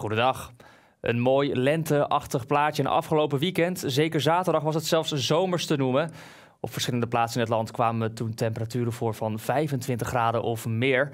Goedendag. Een mooi lenteachtig plaatje. afgelopen weekend, zeker zaterdag, was het zelfs zomers te noemen. Op verschillende plaatsen in het land kwamen toen temperaturen voor van 25 graden of meer.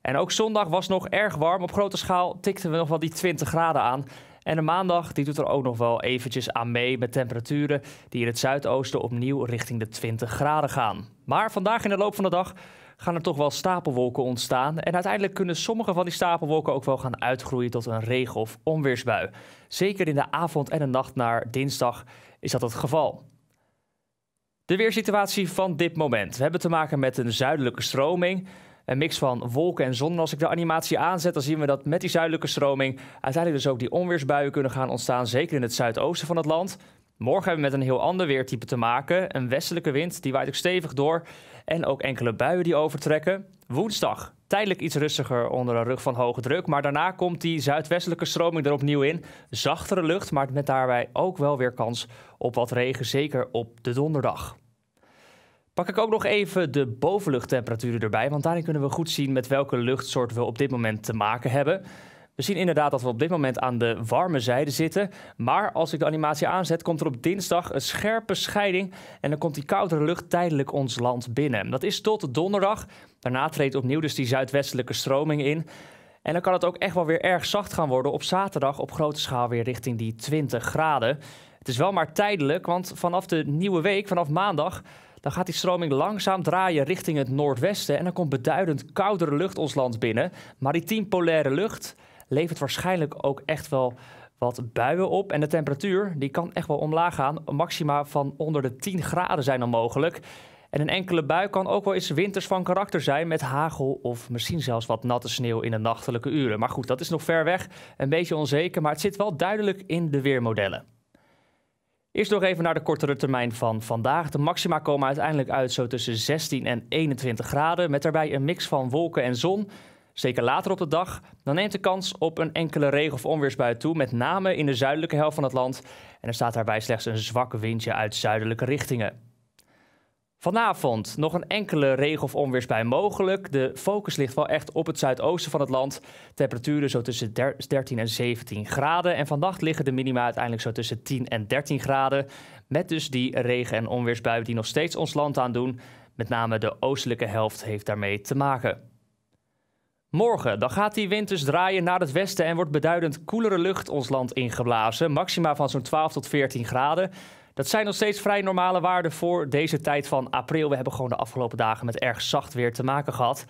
En ook zondag was nog erg warm. Op grote schaal tikten we nog wel die 20 graden aan. En de maandag die doet er ook nog wel eventjes aan mee met temperaturen die in het zuidoosten opnieuw richting de 20 graden gaan. Maar vandaag in de loop van de dag gaan er toch wel stapelwolken ontstaan. En uiteindelijk kunnen sommige van die stapelwolken ook wel gaan uitgroeien tot een regen- of onweersbui. Zeker in de avond en de nacht naar dinsdag is dat het geval. De weersituatie van dit moment. We hebben te maken met een zuidelijke stroming een mix van wolken en zon. als ik de animatie aanzet, dan zien we dat met die zuidelijke stroming uiteindelijk dus ook die onweersbuien kunnen gaan ontstaan, zeker in het zuidoosten van het land. Morgen hebben we met een heel ander weertype te maken. Een westelijke wind, die waait ook stevig door. En ook enkele buien die overtrekken. Woensdag tijdelijk iets rustiger onder een rug van hoge druk. Maar daarna komt die zuidwestelijke stroming er opnieuw in. Zachtere lucht, maar met daarbij ook wel weer kans op wat regen, zeker op de donderdag. Pak ik ook nog even de bovenluchttemperaturen erbij, want daarin kunnen we goed zien met welke luchtsoort we op dit moment te maken hebben. We zien inderdaad dat we op dit moment aan de warme zijde zitten. Maar als ik de animatie aanzet, komt er op dinsdag een scherpe scheiding. En dan komt die koudere lucht tijdelijk ons land binnen. Dat is tot donderdag. Daarna treedt opnieuw dus die zuidwestelijke stroming in. En dan kan het ook echt wel weer erg zacht gaan worden op zaterdag op grote schaal weer richting die 20 graden. Het is wel maar tijdelijk, want vanaf de nieuwe week, vanaf maandag, dan gaat die stroming langzaam draaien richting het noordwesten en dan komt beduidend koudere lucht ons land binnen. Maritiem polaire lucht levert waarschijnlijk ook echt wel wat buien op. En de temperatuur die kan echt wel omlaag gaan. Maxima van onder de 10 graden zijn dan mogelijk. En een enkele bui kan ook wel eens winters van karakter zijn met hagel of misschien zelfs wat natte sneeuw in de nachtelijke uren. Maar goed, dat is nog ver weg, een beetje onzeker, maar het zit wel duidelijk in de weermodellen. Eerst nog even naar de kortere termijn van vandaag. De maxima komen uiteindelijk uit zo tussen 16 en 21 graden, met daarbij een mix van wolken en zon. Zeker later op de dag, dan neemt de kans op een enkele regen- of onweersbui toe, met name in de zuidelijke helft van het land. En er staat daarbij slechts een zwak windje uit zuidelijke richtingen. Vanavond nog een enkele regen- of onweersbui mogelijk. De focus ligt wel echt op het zuidoosten van het land. Temperaturen zo tussen 13 en 17 graden. En vannacht liggen de minima uiteindelijk zo tussen 10 en 13 graden. Met dus die regen- en onweersbui die nog steeds ons land aandoen. Met name de oostelijke helft heeft daarmee te maken. Morgen, dan gaat die wind dus draaien naar het westen en wordt beduidend koelere lucht ons land ingeblazen. Maxima van zo'n 12 tot 14 graden. Dat zijn nog steeds vrij normale waarden voor deze tijd van april. We hebben gewoon de afgelopen dagen met erg zacht weer te maken gehad.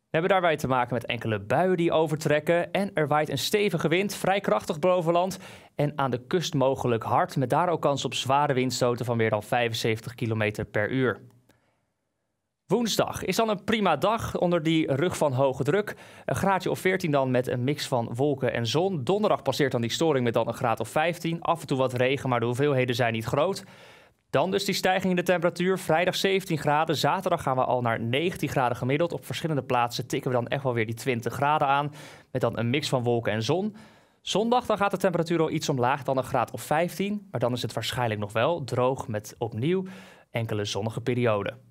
We hebben daarbij te maken met enkele buien die overtrekken. En er waait een stevige wind, vrij krachtig bovenland En aan de kust mogelijk hard, met daar ook kans op zware windstoten van meer dan 75 km per uur. Woensdag is dan een prima dag onder die rug van hoge druk. Een graadje of 14 dan met een mix van wolken en zon. Donderdag passeert dan die storing met dan een graad of 15. Af en toe wat regen, maar de hoeveelheden zijn niet groot. Dan dus die stijging in de temperatuur. Vrijdag 17 graden. Zaterdag gaan we al naar 19 graden gemiddeld. Op verschillende plaatsen tikken we dan echt wel weer die 20 graden aan. Met dan een mix van wolken en zon. Zondag dan gaat de temperatuur al iets omlaag, dan een graad of 15. Maar dan is het waarschijnlijk nog wel droog met opnieuw enkele zonnige perioden.